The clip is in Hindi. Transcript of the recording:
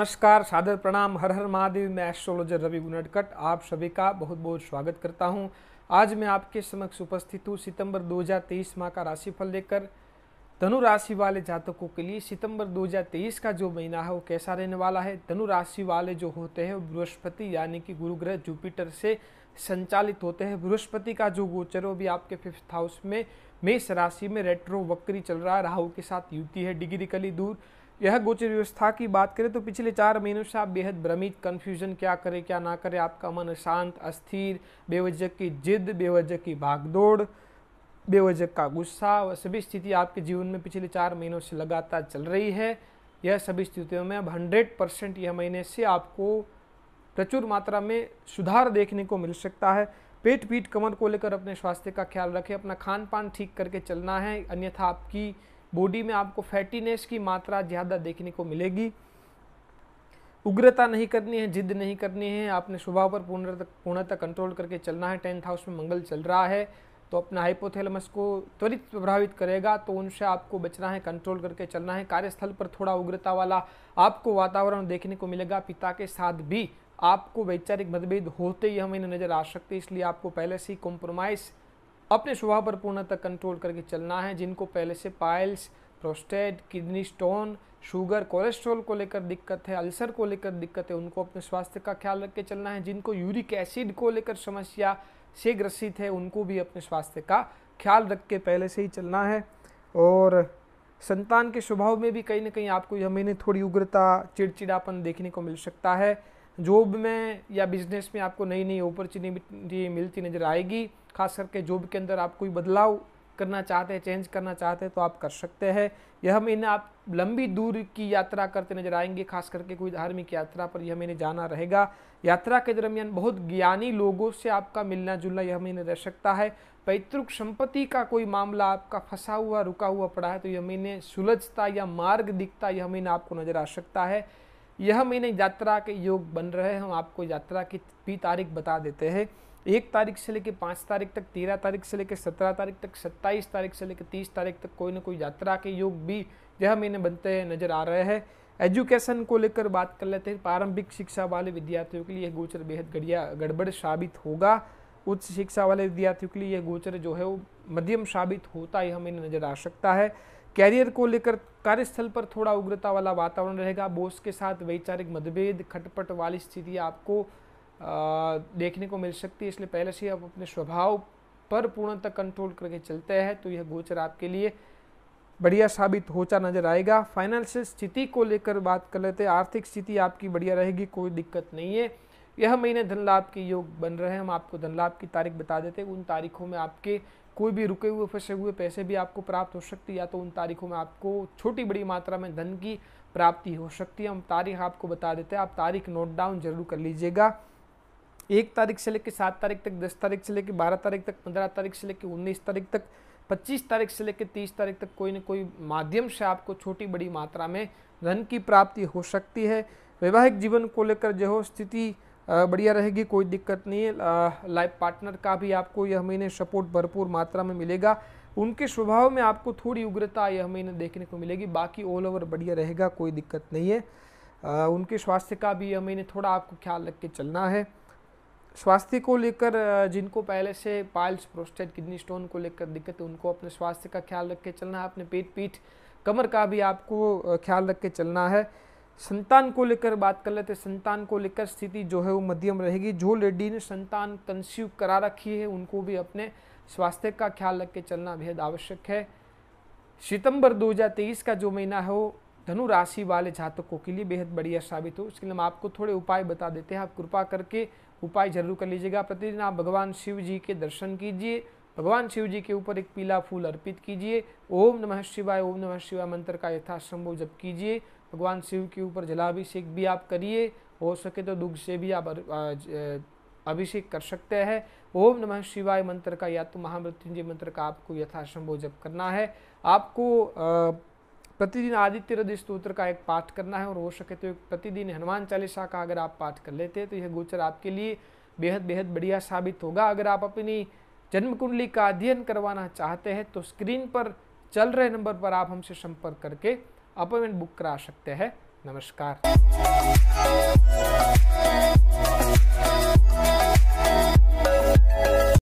नमस्कार सादर प्रणाम हर हर महादेव मैं एस्ट्रोलॉजर रवि गुनडकट आप सभी का बहुत बहुत स्वागत करता हूं आज मैं आपके समक्ष उपस्थित हूं सितंबर 2023 माह का राशिफल लेकर धनु राशि वाले जातकों के लिए सितंबर 2023 का जो महीना है वो कैसा रहने वाला है धनु राशि वाले जो होते हैं बृहस्पति यानी कि गुरु ग्रह जुपिटर से संचालित होते हैं बृहस्पति का जो गोचर वो भी आपके फिफ्थ हाउस में मेष राशि में रेट्रो वक्री चल रहा है राहु के साथ युति है डिग्री कली दूर यह गोचर व्यवस्था की बात करें तो पिछले चार महीनों से आप बेहद भ्रमित कंफ्यूजन क्या करें क्या ना करें आपका मन शांत अस्थिर बेवजह की जिद बेवजह की भागदौड़ बेवजह का गुस्सा वह सभी स्थिति आपके जीवन में पिछले चार महीनों से लगातार चल रही है यह सभी स्थितियों में अब हंड्रेड परसेंट यह महीने से आपको प्रचुर मात्रा में सुधार देखने को मिल सकता है पेट पीठ कमर को लेकर अपने स्वास्थ्य का ख्याल रखें अपना खान पान ठीक करके चलना है अन्यथा आपकी बॉडी में आपको फैटीनेस की मात्रा ज़्यादा देखने को मिलेगी उग्रता नहीं करनी है जिद नहीं करनी है आपने सुबह पर पूर्णतः पूर्णतः कंट्रोल करके चलना है टेंथ हाउस में मंगल चल रहा है तो अपना हाइपोथैलेमस को त्वरित प्रभावित करेगा तो उनसे आपको बचना है कंट्रोल करके चलना है कार्यस्थल पर थोड़ा उग्रता वाला आपको वातावरण देखने को मिलेगा पिता के साथ भी आपको वैचारिक मतभेद होते ही हमें नज़र आ सकते इसलिए आपको पहले से ही कॉम्प्रोमाइज़ अपने स्वभाव पर पूर्णतः कंट्रोल करके चलना है जिनको पहले से piles prostate kidney stone sugar cholesterol को लेकर दिक्कत है अल्सर को लेकर दिक्कत है उनको अपने स्वास्थ्य का ख्याल रख के चलना है जिनको यूरिक एसिड को लेकर समस्या से ग्रसित है उनको भी अपने स्वास्थ्य का ख्याल रख के पहले से ही चलना है और संतान के स्वभाव में भी कहीं ना कहीं आपको यह महीने थोड़ी उग्रता चिड़चिड़ापन देखने को मिल सकता है जॉब में या बिजनेस में आपको नई नई अपॉर्चुनिटी मिलती नज़र आएगी खास करके जॉब के अंदर आप कोई बदलाव करना चाहते हैं चेंज करना चाहते हैं तो आप कर सकते हैं यह महीने आप लंबी दूर की यात्रा करते नजर आएंगे खास करके कोई धार्मिक यात्रा पर यह महीने जाना रहेगा यात्रा के दरमियान बहुत ज्ञानी लोगों से आपका मिलना जुलना यह महीने रह सकता है पैतृक संपत्ति का कोई मामला आपका फंसा हुआ रुका हुआ पड़ा है तो यह महीने सुलझता या मार्ग दिखता यह महीने आपको नजर आ सकता है यह महीने यात्रा के योग बन रहे हैं हम आपको यात्रा की भी तारीख बता देते हैं एक तारीख से लेकर पाँच तारीख तक तेरह तारीख से लेकर सत्रह तारीख तक सत्ताईस तारीख से लेकर तीस तारीख तक कोई ना कोई यात्रा के योग भी यह महीने बनते हैं नजर आ रहे हैं एजुकेशन को लेकर बात कर लेते हैं प्रारंभिक शिक्षा वाले विद्यार्थियों के लिए यह गोचर बेहद गड़िया गड़बड़ साबित होगा उच्च शिक्षा वाले विद्यार्थियों के लिए यह गोचर जो है वो मध्यम साबित होता यह हमें नजर आ सकता है कैरियर को लेकर कार्यस्थल पर थोड़ा उग्रता वाला वातावरण रहेगा बोस के साथ वैचारिक मतभेद खटपट वाली स्थिति आपको देखने को मिल सकती है इसलिए पहले से आप अपने स्वभाव पर पूर्णतः कंट्रोल करके चलते हैं तो यह गोचर आपके लिए बढ़िया साबित होता नजर आएगा फाइनेंशियल स्थिति को लेकर बात कर लेते हैं आर्थिक स्थिति आपकी बढ़िया रहेगी कोई दिक्कत नहीं है यह महीने धन लाभ के योग बन रहे हैं हम आपको धन लाभ की तारीख बता देते हैं उन तारीखों में आपके कोई भी रुके हुए फंसे हुए पैसे भी आपको प्राप्त हो सकती है या तो उन तारीखों में आपको छोटी बड़ी मात्रा में धन की प्राप्ति हो सकती है हम तारीख आपको बता देते हैं आप तारीख नोट डाउन जरूर कर लीजिएगा एक तारीख से लेकर सात तारीख तक दस तारीख से लेकर बारह तारीख तक पंद्रह तारीख से लेकर उन्नीस तारीख तक पच्चीस तारीख से लेकर तीस तारीख तक कोई ना कोई माध्यम से आपको छोटी बड़ी मात्रा में धन की प्राप्ति हो सकती है वैवाहिक जीवन को लेकर जो हो स्थिति बढ़िया रहेगी कोई दिक्कत नहीं है लाइफ पार्टनर का भी आपको यह महीने सपोर्ट भरपूर मात्रा में मिलेगा उनके स्वभाव में आपको थोड़ी उग्रता यह महीने देखने को मिलेगी बाकी ऑल ओवर बढ़िया रहेगा कोई दिक्कत नहीं है आ, उनके स्वास्थ्य का भी यह महीने थोड़ा आपको ख्याल रख के चलना है स्वास्थ्य को लेकर जिनको पहले से पाइल्स प्रोस्टेट किडनी स्टोन को लेकर दिक्कत है उनको अपने स्वास्थ्य का ख्याल रख के चलना है अपने पेट पीठ कमर का भी आपको ख्याल रख के चलना है संतान को लेकर बात कर लेते संतान को लेकर स्थिति जो है वो मध्यम रहेगी जो लेडी ने संतान कंसीव करा रखी है उनको भी अपने स्वास्थ्य का ख्याल रख के चलना बेहद आवश्यक है सितंबर 2023 का जो महीना है वो धनु राशि वाले जातकों के लिए बेहद बढ़िया साबित हो इसके लिए हम आपको थोड़े उपाय बता देते हैं आप कृपा करके उपाय जरूर कर लीजिएगा प्रतिदिन आप भगवान शिव जी के दर्शन कीजिए भगवान शिव जी के ऊपर एक पीला फूल अर्पित कीजिए ओम नमः शिवाय ओम नमः शिवाय मंत्र का यथासंभव जप कीजिए भगवान शिव के ऊपर जलाभिषेक भी आप करिए हो सके तो दुग्ध से भी आप अभिषेक कर सकते हैं ओम नमः शिवाय मंत्र का या तो महामृत्युंजय मंत्र का आपको यथासंभव जप करना है आपको प्रतिदिन आदित्य हृदय स्त्रोत्र का एक पाठ करना है और हो सके तो प्रतिदिन हनुमान चालीसा का अगर आप पाठ कर लेते हैं तो यह गोचर आपके लिए बेहद बेहद बढ़िया साबित होगा अगर आप अपनी जन्म कुंडली का अध्ययन करवाना चाहते हैं तो स्क्रीन पर चल रहे नंबर पर आप हमसे संपर्क करके अपॉइंटमेंट बुक करा सकते हैं नमस्कार